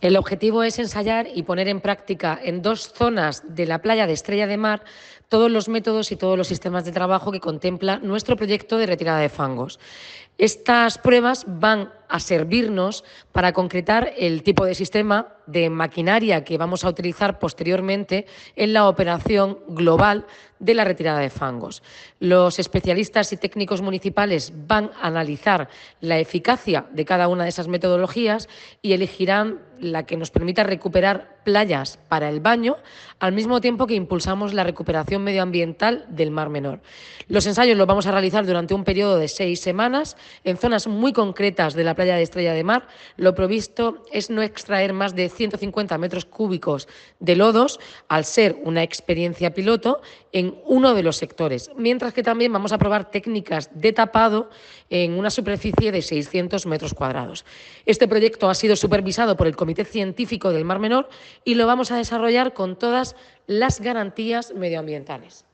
El objetivo es ensayar y poner en práctica en dos zonas de la playa de Estrella de Mar todos los métodos y todos los sistemas de trabajo que contempla nuestro proyecto de retirada de fangos. Estas pruebas van a servirnos para concretar el tipo de sistema de maquinaria que vamos a utilizar posteriormente en la operación global de la retirada de fangos. Los especialistas y técnicos municipales van a analizar la eficacia de cada una de esas metodologías y elegirán la que nos permita recuperar playas para el baño, al mismo tiempo que impulsamos la recuperación medioambiental del Mar Menor. Los ensayos los vamos a realizar durante un periodo de seis semanas en zonas muy concretas de la playa de Estrella de Mar. Lo provisto es no extraer más de 150 metros cúbicos de lodos, al ser una experiencia piloto en uno de los sectores, mientras que también vamos a probar técnicas de tapado en una superficie de 600 metros cuadrados. Este proyecto ha sido supervisado por el Comité Científico del Mar Menor y lo vamos a desarrollar con todas las garantías medioambientales.